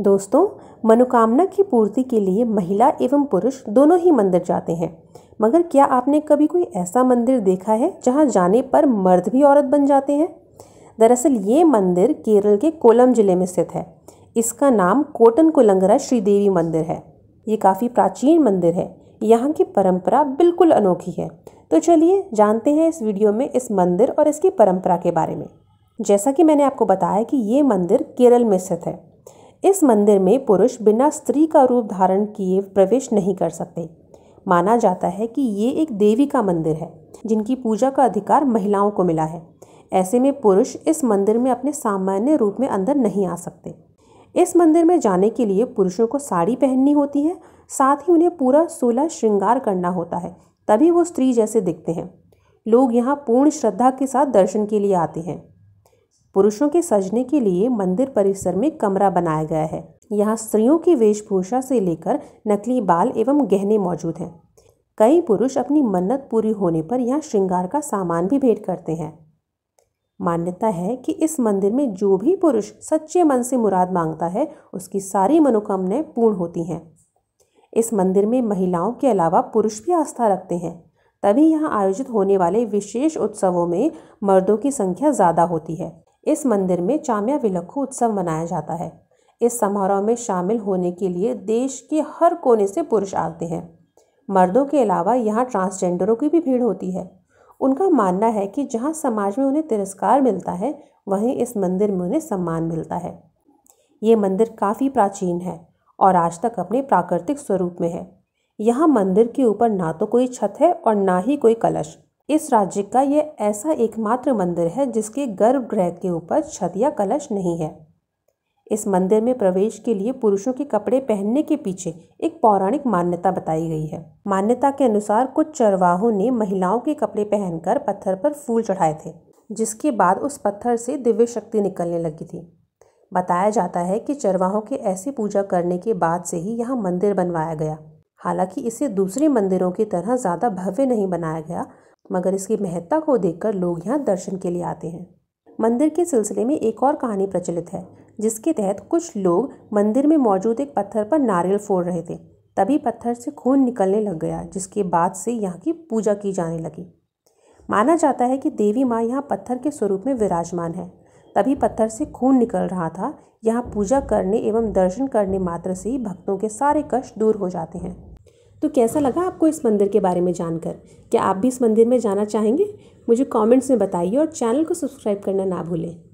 दोस्तों मनोकामना की पूर्ति के लिए महिला एवं पुरुष दोनों ही मंदिर जाते हैं मगर क्या आपने कभी कोई ऐसा मंदिर देखा है जहाँ जाने पर मर्द भी औरत बन जाते हैं दरअसल ये मंदिर केरल के कोलम जिले में स्थित है इसका नाम कोटन कोलंगरा श्रीदेवी मंदिर है ये काफ़ी प्राचीन मंदिर है यहाँ की परंपरा बिल्कुल अनोखी है तो चलिए जानते हैं इस वीडियो में इस मंदिर और इसकी परंपरा के बारे में जैसा कि मैंने आपको बताया कि ये मंदिर केरल में स्थित है इस मंदिर में पुरुष बिना स्त्री का रूप धारण किए प्रवेश नहीं कर सकते माना जाता है कि ये एक देवी का मंदिर है जिनकी पूजा का अधिकार महिलाओं को मिला है ऐसे में पुरुष इस मंदिर में अपने सामान्य रूप में अंदर नहीं आ सकते इस मंदिर में जाने के लिए पुरुषों को साड़ी पहननी होती है साथ ही उन्हें पूरा सोलह श्रृंगार करना होता है तभी वो स्त्री जैसे दिखते हैं लोग यहाँ पूर्ण श्रद्धा के साथ दर्शन के लिए आते हैं पुरुषों के सजने के लिए मंदिर परिसर में कमरा बनाया गया है यहाँ स्त्रियों की वेशभूषा से लेकर नकली बाल एवं गहने मौजूद हैं कई पुरुष अपनी मन्नत पूरी होने पर यहाँ श्रृंगार का सामान भी भेंट करते हैं मान्यता है कि इस मंदिर में जो भी पुरुष सच्चे मन से मुराद मांगता है उसकी सारी मनोकामनाएं पूर्ण होती हैं इस मंदिर में महिलाओं के अलावा पुरुष भी आस्था रखते हैं तभी यहाँ आयोजित होने वाले विशेष उत्सवों में मर्दों की संख्या ज़्यादा होती है इस मंदिर में चाम्या विलखु उत्सव मनाया जाता है इस समारोह में शामिल होने के लिए देश के हर कोने से पुरुष आते हैं मर्दों के अलावा यहाँ ट्रांसजेंडरों की भी भीड़ होती है उनका मानना है कि जहाँ समाज में उन्हें तिरस्कार मिलता है वहीं इस मंदिर में उन्हें सम्मान मिलता है ये मंदिर काफ़ी प्राचीन है और आज तक अपने प्राकृतिक स्वरूप में है यहाँ मंदिर के ऊपर ना तो कोई छत है और ना ही कोई कलश इस राज्य का यह ऐसा एकमात्र मंदिर है जिसके गर्भगृह के ऊपर छत या कलश नहीं है इस मंदिर में प्रवेश के लिए पुरुषों के कपड़े पहनने के पीछे एक पौराणिक मान्यता बताई गई है मान्यता के अनुसार कुछ चरवाहों ने महिलाओं के कपड़े पहनकर पत्थर पर फूल चढ़ाए थे जिसके बाद उस पत्थर से दिव्य शक्ति निकलने लगी थी बताया जाता है कि चरवाहों के ऐसी पूजा करने के बाद से ही यहाँ मंदिर बनवाया गया हालांकि इसे दूसरे मंदिरों की तरह ज़्यादा भव्य नहीं बनाया गया मगर इसकी महत्ता को देखकर लोग यहाँ दर्शन के लिए आते हैं मंदिर के सिलसिले में एक और कहानी प्रचलित है जिसके तहत कुछ लोग मंदिर में मौजूद एक पत्थर पर नारियल फोड़ रहे थे तभी पत्थर से खून निकलने लग गया जिसके बाद से यहाँ की पूजा की जाने लगी माना जाता है कि देवी माँ यहाँ पत्थर के स्वरूप में विराजमान है तभी पत्थर से खून निकल रहा था यहाँ पूजा करने एवं दर्शन करने मात्र से ही भक्तों के सारे कष्ट दूर हो जाते हैं तो कैसा लगा आपको इस मंदिर के बारे में जानकर क्या आप भी इस मंदिर में जाना चाहेंगे मुझे कमेंट्स में बताइए और चैनल को सब्सक्राइब करना ना भूलें